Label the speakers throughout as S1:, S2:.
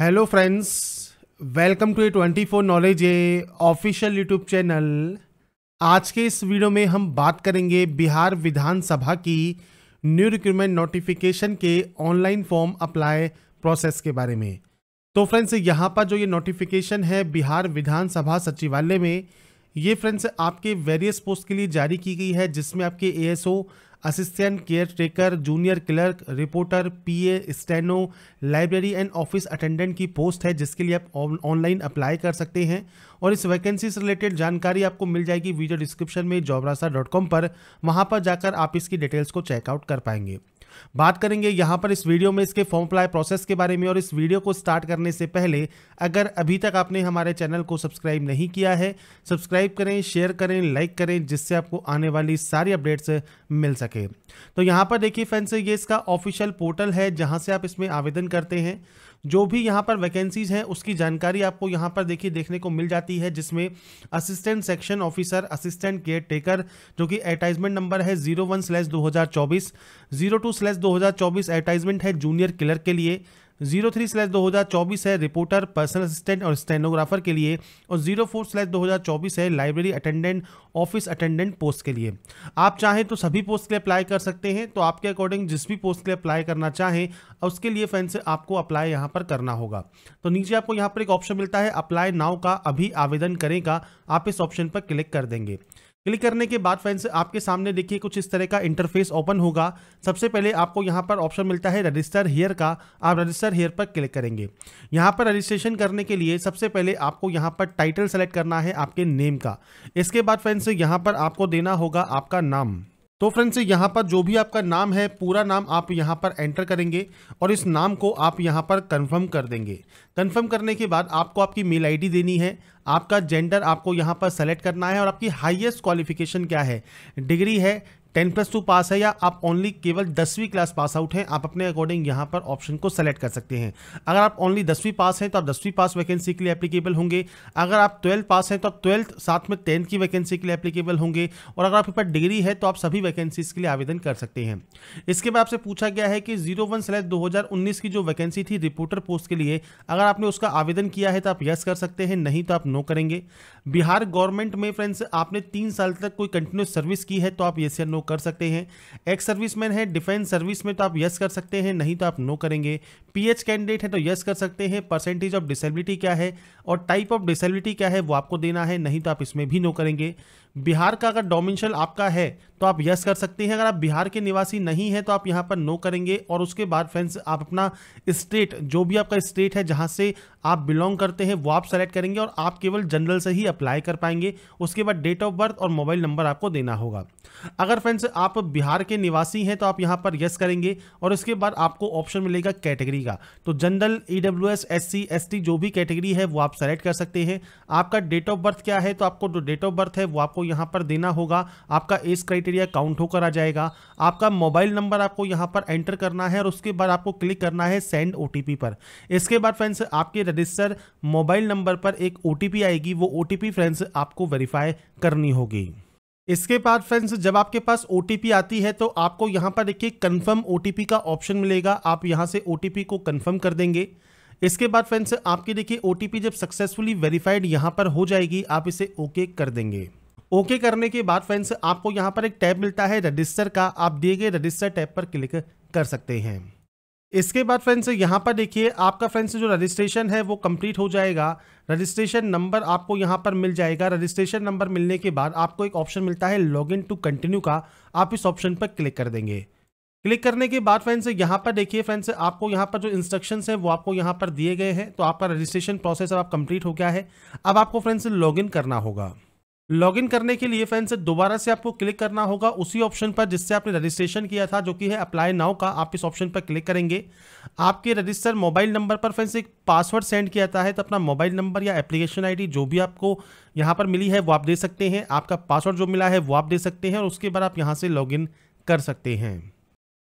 S1: hello friends welcome to A twenty four knowledge A official YouTube channel आज के इस video में हम बात करेंगे बिहार विधानसभा की न्यू रिक्रूटमेंट नोटिफिकेशन के ऑनलाइन फॉर्म अप्लाई प्रोसेस के बारे में तो फ्रेंड्स यहाँ पर जो ये नोटिफिकेशन है बिहार विधानसभा सचिवालय में ये फ्रेंड्स आपके वेरियस पोस्ट के लिए जारी की गई है जिसमें आपके A assistant caretaker junior clerk reporter PA steno library and office attendant की पोस्ट है जिसके लिए आप ऑनलाइन अप्लाई कर सकते हैं और इस वैकेंसी से रिलेटेड जानकारी आपको मिल जाएगी वीडियो डिस्क्रिप्शन में जॉबरासा पर वहाँ पर जाकर आप इसकी डिटेल्स को चेकआउट कर पाएंगे बात करेंगे यहाँ पर इस वीडियो में इसके फॉर्म अप्लाई प्रोसेस के बारे में और इस वीडियो को स्टार्ट करने से पहले अगर अभी तक आपने हमारे चैनल को सब्सक्राइब नहीं किया है सब्सक्राइब करें शेयर करें लाइक करें जिससे आपको आने वाली सारी अपडेट्स मिल सके तो यहाँ पर देखिए फ्रेंड्स ये इसका ऑफिशियल पोर्टल है जहाँ से आप इसमें आवेदन करते हैं जो भी यहाँ पर वैकेंसीज हैं उसकी जानकारी आपको यहाँ पर देखिए देखने को मिल जाती है जिसमें assistant section officer assistant caretaker जो कि एडवर्टाइजमेंट नंबर है जीरो वन स्लैश दो हज़ार चौबीस जीरो टू स्लैश दो हज़ार चौबीस एडवर्टाइजमेंट है जूनियर क्लर्क के लिए जीरो थ्री स्लैश दो हज़ार चौबीस है रिपोर्टर पर्सनल असिस्टेंट और स्टेनोग्राफर के लिए और जीरो फोर स्लैश दो हज़ार चौबीस है library attendant office attendant post के लिए आप चाहें तो सभी पोस्ट के लिए अप्लाई कर सकते हैं तो आपके अकॉर्डिंग जिस भी पोस्ट के लिए अप्लाई करना चाहें उसके लिए फैन से आपको अप्लाई यहाँ पर करना होगा तो नीचे आपको यहाँ पर एक ऑप्शन मिलता है अप्लाई नाव का अभी आवेदन करें का आप इस ऑप्शन पर क्लिक कर देंगे क्लिक करने के बाद फ्रेंड्स आपके सामने देखिए कुछ इस तरह का इंटरफेस ओपन होगा सबसे पहले आपको यहाँ पर ऑप्शन मिलता है रजिस्टर हेयर का आप रजिस्टर हेयर पर क्लिक करेंगे यहाँ पर रजिस्ट्रेशन करने के लिए सबसे पहले आपको यहाँ पर टाइटल सेलेक्ट करना है आपके नेम का इसके बाद फ्रेंड्स यहाँ पर आपको देना होगा आपका नाम तो फ्रेंड्स यहाँ पर जो भी आपका नाम है पूरा नाम आप यहाँ पर एंटर करेंगे और इस नाम को आप यहाँ पर कंफर्म कर देंगे कंफर्म करने के बाद आपको आपकी मेल आईडी देनी है आपका जेंडर आपको यहाँ पर सेलेक्ट करना है और आपकी हाईएस्ट क्वालिफिकेशन क्या है डिग्री है टेन प्लस टू पास है या आप ओनली केवल दसवीं क्लास पास आउट हैं आप अपने अकॉर्डिंग यहाँ पर ऑप्शन को सेलेक्ट कर सकते हैं अगर आप ओनली दसवीं पास हैं तो आप दसवीं पास वैकेंसी के लिए एप्लीकेबल होंगे अगर आप ट्वेल्थ पास हैं तो आप ट्वेल्थ साथ में टेंथ की वैकेंसी के लिए एप्लीकेबल होंगे और अगर आपके पास डिग्री है तो आप सभी वैकेंसीज के लिए आवेदन कर सकते हैं इसके बाद आपसे पूछा गया है कि जीरो वन स्लैश दो की जो वैकेंसी थी रिपोर्टर पोस्ट के लिए अगर आपने उसका आवेदन किया है तो आप यस कर सकते हैं नहीं तो आप नो करेंगे बिहार गवर्नमेंट में फ्रेंड्स आपने तीन साल तक कोई कंटिन्यूस सर्विस की है तो आप यस या नो कर सकते हैं एक्स सर्विसमैन है डिफेंस सर्विस में तो आप यस कर सकते हैं नहीं तो आप नो करेंगे पीएच कैंडिडेट है तो यस कर सकते हैं परसेंटेज ऑफ डिसेबिलिटी क्या है और टाइप ऑफ डिसेबिलिटी क्या है वो आपको देना है नहीं तो आप इसमें भी नो करेंगे बिहार का अगर डोमिनशल आपका है तो आप यस कर सकते हैं अगर आप बिहार के निवासी नहीं हैं तो आप यहां पर नो करेंगे और उसके बाद फ्रेंड्स आप अपना स्टेट जो भी आपका स्टेट है जहां से आप बिलोंग करते हैं वो आप सेलेक्ट करेंगे और आप केवल जनरल से ही अप्लाई कर पाएंगे उसके बाद डेट ऑफ बर्थ और मोबाइल नंबर आपको देना होगा अगर फ्रेंड्स आप बिहार के निवासी हैं तो आप यहाँ पर यस करेंगे और उसके बाद आपको ऑप्शन मिलेगा कैटेगरी का तो general E W S S C S T जो भी कैटेगरी है वो आप सेलेक्ट कर सकते हैं आपका डेट ऑफ बर्थ क्या है तो आपको जो डेट ऑफ बर्थ है वो आपको यहाँ पर देना होगा आपका एज क्राइटेरिया काउंट होकर आ जाएगा आपका मोबाइल नंबर आपको यहाँ पर एंटर करना है और उसके बाद आपको क्लिक करना है सेंड ओ पर इसके बाद फ्रेंड्स आपके रजिस्टर मोबाइल नंबर पर एक ओ आएगी वो ओ फ्रेंड्स आपको वेरीफाई करनी होगी इसके बाद फ्रेंड्स जब आपके पास ओ आती है तो आपको यहाँ पर देखिए कन्फर्म ओ का ऑप्शन मिलेगा आप यहाँ से ओ को कन्फर्म कर देंगे इसके बाद फ्रेंड्स आपकी देखिए ओ जब सक्सेसफुली वेरीफाइड यहाँ पर हो जाएगी आप इसे ओके कर देंगे ओके करने के बाद फ्रेंड्स आपको यहाँ पर एक टैब मिलता है रजिस्टर का आप दिए गए रजिस्टर टैब पर क्लिक कर सकते हैं इसके बाद फ्रेंड्स यहाँ पर देखिए आपका फ्रेंड्स जो रजिस्ट्रेशन है वो कंप्लीट हो जाएगा रजिस्ट्रेशन नंबर आपको यहाँ पर मिल जाएगा रजिस्ट्रेशन नंबर मिलने के बाद आपको एक ऑप्शन मिलता है लॉगिन टू कंटिन्यू का आप इस ऑप्शन पर क्लिक कर देंगे क्लिक करने के बाद फ्रेंड्स यहाँ पर देखिए फ्रेंड्स आपको यहाँ पर जो इंस्ट्रक्शंस हैं वो आपको यहाँ पर दिए गए हैं तो आपका रजिस्ट्रेशन प्रोसेस अब आप कंप्लीट हो गया है अब आपको फ्रेंड्स लॉगिन करना होगा लॉगिन करने के लिए फ्रेंड्स दोबारा से आपको क्लिक करना होगा उसी ऑप्शन पर जिससे आपने रजिस्ट्रेशन किया था जो कि है अप्लाई नाउ का आप इस ऑप्शन पर क्लिक करेंगे आपके रजिस्टर मोबाइल नंबर पर फ्रेंड्स एक पासवर्ड सेंड किया जाता है तो अपना मोबाइल नंबर या एप्लीकेशन आईडी जो भी आपको यहाँ पर मिली है वो आप दे सकते हैं आपका पासवर्ड जो मिला है वो आप दे सकते हैं और उसके बाद आप यहाँ से इन कर सकते हैं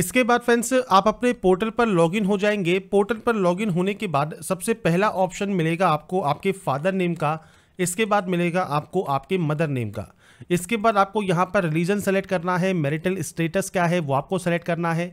S1: इसके बाद फ्रेंड्स आप अपने पोर्टल पर लॉगिन हो जाएंगे पोर्टल पर लॉगिन होने के बाद सबसे पहला ऑप्शन मिलेगा आपको आपके फादर नेम का इसके बाद मिलेगा आपको आपके मदर नेम का इसके बाद आपको यहाँ पर रिलीजन सेलेक्ट करना है मेरिटल स्टेटस क्या है वो आपको सेलेक्ट करना है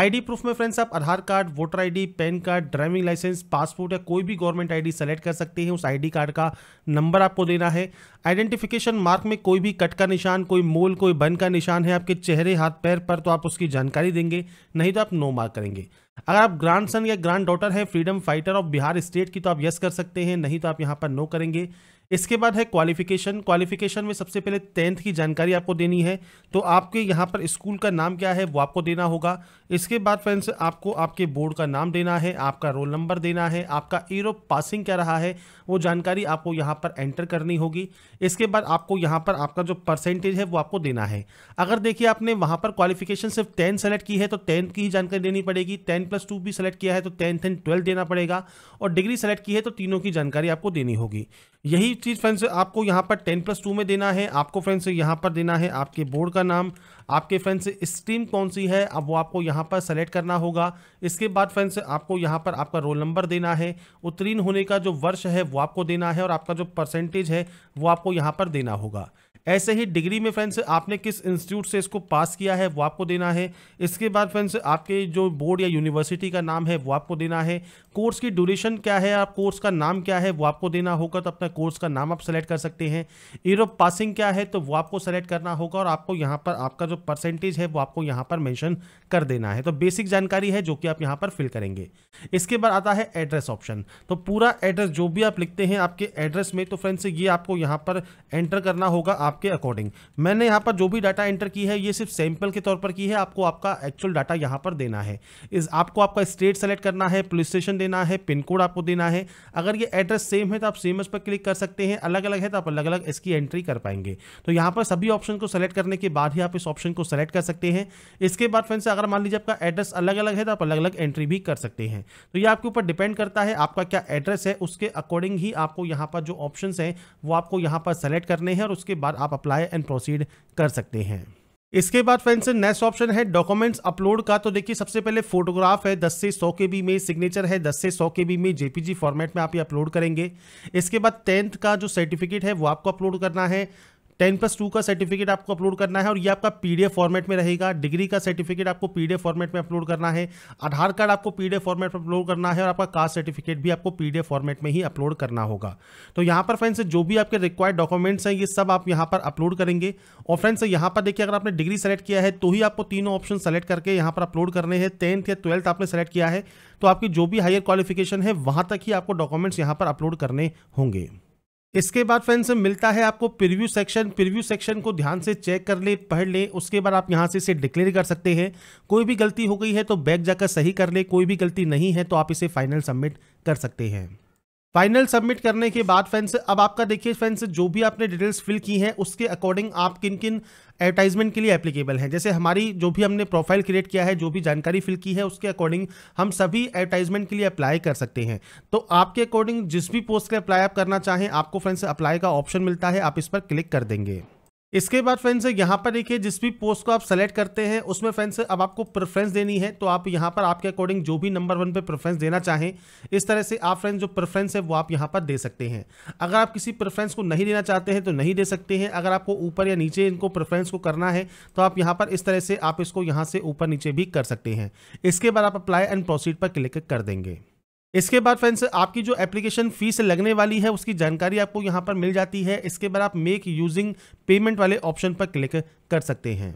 S1: आईडी प्रूफ में फ्रेंड्स आप Aadhaar card voter ID PAN card driving licence passport या कोई भी गवर्नमेंट आईडी सेलेक्ट कर सकते हैं उस आईडी कार्ड का नंबर आपको देना है आइडेंटिफिकेशन मार्क में कोई भी कट का निशान कोई मोल कोई बन का निशान है आपके चेहरे हाथ पैर पर तो आप उसकी जानकारी देंगे नहीं तो आप नो मार्क करेंगे अगर आप ग्रांड सन या ग्रांड डॉटर हैं freedom fighter of Bihar state की तो आप यस कर सकते हैं नहीं तो आप यहाँ पर नो करेंगे इसके बाद है क्वालिफिकेशन क्वालिफिकेशन में सबसे पहले टेंथ की जानकारी आपको देनी है तो आपके यहाँ पर स्कूल का नाम क्या है वो आपको देना होगा इसके बाद फ्रेंड्स आपको आपके बोर्ड का नाम देना है आपका रोल नंबर देना है आपका ईयर ऑफ पासिंग क्या रहा है वो जानकारी आपको यहाँ पर एंटर करनी होगी इसके बाद आपको यहाँ पर आपका जो परसेंटेज है वो आपको देना है अगर देखिए आपने वहाँ पर क्वालिफिकेशन सिर्फ टेंथ सेलेक्ट की है तो टेंथ की ही जानकारी देनी पड़ेगी टेंथ प्लस टू भी सेलेक्ट किया है तो टेंथ एंड ट्वेल्थ देना पड़ेगा और डिग्री सेलेक्ट की है तो तीनों की जानकारी आपको देनी होगी यही चीज़ फ्रेंड्स आपको यहाँ पर टेन प्लस टू में देना है आपको फ्रेंड्स यहाँ पर देना है आपके बोर्ड का नाम आपके फ्रेंड्स स्ट्रीम कौन सी है अब वो आपको यहाँ पर सेलेक्ट करना होगा इसके बाद फ्रेंड्स आपको यहाँ पर आपका रोल नंबर देना है उत्तीर्ण होने का जो वर्ष है वो आपको देना है और आपका जो परसेंटेज है वो आपको यहाँ पर देना होगा ऐसे ही डिग्री में फ्रेंड्स आपने किस इंस्टीट्यूट से इसको पास किया है वो आपको देना है इसके बाद फ्रेंड्स आपके जो बोर्ड या यूनिवर्सिटी का नाम है वो आपको देना है कोर्स की ड्यूरेशन क्या है आप कोर्स का नाम क्या है वो आपको देना होगा तो अपना कोर्स का नाम आप सेलेक्ट कर सकते हैं ईयर ऑफ पासिंग क्या है तो वो आपको सेलेक्ट करना होगा और आपको यहाँ पर आपका जो परसेंटेज है वो आपको यहाँ पर मैंशन कर देना है तो बेसिक जानकारी है जो कि आप यहाँ पर फिल करेंगे इसके बाद आता है एड्रेस ऑप्शन तो पूरा एड्रेस जो भी आप लिखते हैं आपके एड्रेस में तो फ्रेंड्स ये आपको यहाँ पर एंटर करना होगा आपके अकॉर्डिंग मैंने यहाँ पर जो भी डाटा एंटर की है ये सिर्फ सैम्पल के तौर पर की है आपको आपका एक्चुअल डाटा यहाँ पर देना है इस आपको आपका स्टेट सेलेक्ट करना है पुलिस स्टेशन देना है पिन कोड आपको देना है अगर ये एड्रेस सेम है तो आप सेम उस पर क्लिक कर सकते हैं अलग अलग है तो आप अलग अलग इसकी एंट्री कर पाएंगे तो यहाँ पर सभी ऑप्शन को सेलेक्ट करने के बाद ही आप इस ऑप्शन को सेलेक्ट कर सकते हैं इसके बाद फ्रेंड्स अगर मान लीजिए आपका एड्रेस अलग अलग है तो आप अलग अलग एंट्री भी कर सकते हैं तो ये आपके ऊपर डिपेंड करता है आपका क्या एड्रेस है उसके अकॉर्डिंग ही आपको यहाँ पर जो ऑप्शन हैं वो आपको यहाँ पर सेलेक्ट करने हैं और उसके बाद आप अप्लाई एंड प्रोसीड कर सकते हैं इसके बाद फ्रेंड्स नेक्स्ट ऑप्शन है डॉक्यूमेंट्स अपलोड का तो देखिए सबसे पहले फोटोग्राफ है 10 से 100 के बी में सिग्नेचर है 10 से 100 के बी में जेपीजी फॉर्मेट में आप ये अपलोड करेंगे इसके बाद टेंथ का जो सर्टिफिकेट है वो आपको अपलोड करना है टेन प्लस टू का सर्टिफिकेट आपको अपलोड करना है और ये आपका पीडीएफ फॉर्मेट में रहेगा डिग्री का सर्टिफिकेट आपको पीडीएफ फॉर्मेट में अपलोड करना है आधार कार्ड आपको पीडीएफ फॉर्मेट में अपलोड करना है और आपका कास्ट सर्टिफिकेट भी आपको पीडीएफ फॉर्मेट में ही अपलोड करना होगा तो यहाँ पर फ्रेंड्स जो भी आपके रिक्वायर्ड डॉक्यूमेंट्स हैं ये सब आप यहाँ पर अपलोड करेंगे और फ्रेंड्स यहाँ पर देखिए अगर आपने डिग्री सेलेक्ट किया है तो ही आपको तीनों ऑप्शन सेलेक्ट करके यहाँ पर अपलोड करने हैं टेंथ या ट्वेल्थ आपने सेलेक्ट किया है तो आपकी जो भी हायर क्वालिफिकेशन है वहाँ तक ही आपको डॉक्यूमेंट्स यहाँ पर अपलोड करने होंगे इसके बाद फ्रेंड्स मिलता है आपको प्रीव्यू सेक्शन प्रीव्यू सेक्शन को ध्यान से चेक कर ले पढ़ ले उसके बाद आप यहाँ से इसे डिक्लेयर कर सकते हैं कोई भी गलती हो गई है तो बैक जाकर सही कर ले कोई भी गलती नहीं है तो आप इसे फाइनल सबमिट कर सकते हैं फाइनल सबमिट करने के बाद फ्रेंड्स अब आपका देखिए फ्रेंड्स जो भी आपने डिटेल्स फिल की हैं उसके अकॉर्डिंग आप किन किन एडवर्टाइजमेंट के लिए एप्लीकेबल हैं जैसे हमारी जो भी हमने प्रोफाइल क्रिएट किया है जो भी जानकारी फिल की है उसके अकॉर्डिंग हम सभी एडवर्टाइजमेंट के लिए अप्लाई कर सकते हैं तो आपके अकॉर्डिंग जिस भी पोस्ट के अप्लाई आप करना चाहें आपको फ्रेंड्स अप्लाई का ऑप्शन मिलता है आप इस पर क्लिक कर देंगे इसके बाद फ्रेंड्स यहाँ पर देखिए जिस भी पोस्ट को आप सेलेक्ट करते हैं उसमें फ्रेंड्स अब आपको प्रेफरेंस देनी है तो आप यहाँ पर आपके अकॉर्डिंग जो भी नंबर वन पे प्रेफरेंस देना चाहें इस तरह से आप फ्रेंड्स जो प्रेफरेंस है वो आप यहाँ पर दे सकते हैं अगर आप किसी प्रेफरेंस को नहीं देना चाहते हैं तो नहीं दे सकते हैं अगर आपको ऊपर या नीचे इनको प्रेफरेंस को करना है तो आप यहाँ पर इस तरह से आप इसको यहाँ से ऊपर नीचे भी कर सकते हैं इसके बाद आप अप्लाई एंड प्रोसीड पर क्लिक कर देंगे इसके बाद फ्रेंड्स आपकी जो एप्लीकेशन फीस लगने वाली है उसकी जानकारी आपको यहाँ पर मिल जाती है इसके बाद आप मेक यूजिंग पेमेंट वाले ऑप्शन पर क्लिक कर सकते हैं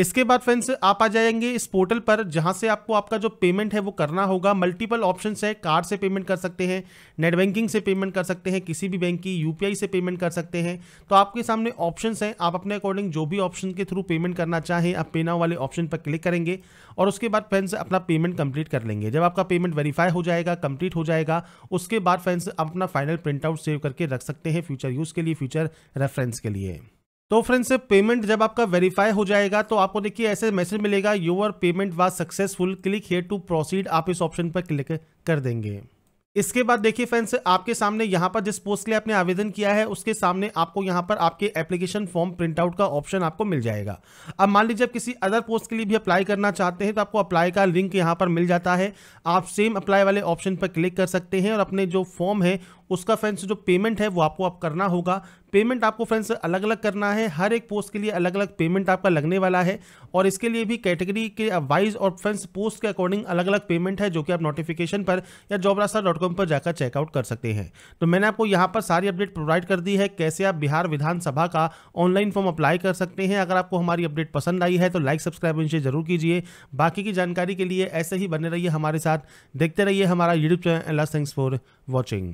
S1: इसके बाद फ्रेंड्स आप आ जाएंगे इस पोर्टल पर जहां से आपको आपका जो पेमेंट है वो करना होगा मल्टीपल ऑप्शन है कार्ड से पेमेंट कर सकते हैं नेट बैंकिंग से पेमेंट कर सकते हैं किसी भी बैंक की यूपीआई से पेमेंट कर सकते हैं तो आपके सामने ऑप्शन हैं आप अपने अकॉर्डिंग जो भी ऑप्शन के थ्रू पेमेंट करना चाहें आप पेना वाले ऑप्शन पर क्लिक करेंगे और उसके बाद फ्रेंड्स अपना पेमेंट कंप्लीट कर लेंगे जब आपका पेमेंट वेरीफाई हो जाएगा कंप्लीट हो जाएगा उसके बाद फ्रेंड्स आप अपना फाइनल प्रिंटआउट सेव करके रख सकते हैं फ्यूचर यूज़ के लिए फ्यूचर रेफरेंस के लिए तो फ्रेंड्स पेमेंट जब आपका वेरीफाई हो जाएगा तो आपको देखिए ऐसे मैसेज मिलेगा your payment was successful click here to proceed आप इस ऑप्शन पर क्लिक कर देंगे इसके बाद देखिए फ्रेंड्स आपके सामने यहाँ पर जिस पोस्ट के लिए आपने आवेदन किया है उसके सामने आपको यहाँ पर आपके एप्लीकेशन फॉर्म आउट का ऑप्शन आपको मिल जाएगा अब मान लीजिए आप किसी अदर पोस्ट के लिए भी अप्लाई करना चाहते हैं तो आपको अप्लाई का लिंक यहाँ पर मिल जाता है आप सेम अप्लाई वाले ऑप्शन पर क्लिक कर सकते हैं और अपने जो फॉर्म है उसका फ्रेंड्स जो पेमेंट है वो आपको आप करना होगा पेमेंट आपको फ्रेंड्स अलग अलग करना है हर एक पोस्ट के लिए अलग अलग पेमेंट आपका लगने वाला है और इसके लिए भी कैटेगरी के वाइज और फ्रेंड्स पोस्ट के अकॉर्डिंग अलग अलग पेमेंट है जो कि आप नोटिफिकेशन पर या जॉब डॉट कॉम पर जाकर चेकआउट कर सकते हैं तो मैंने आपको यहाँ पर सारी अपडेट प्रोवाइड कर दी है कैसे आप बिहार विधानसभा का ऑनलाइन फॉर्म अप्लाई कर सकते हैं अगर आपको हमारी अपडेट पसंद आई है तो लाइक सब्सक्राइब इनसे जरूर कीजिए बाकी की जानकारी के लिए ऐसे ही बने रहिए हमारे साथ देखते रहिए हमारा YouTube channel thanks for watching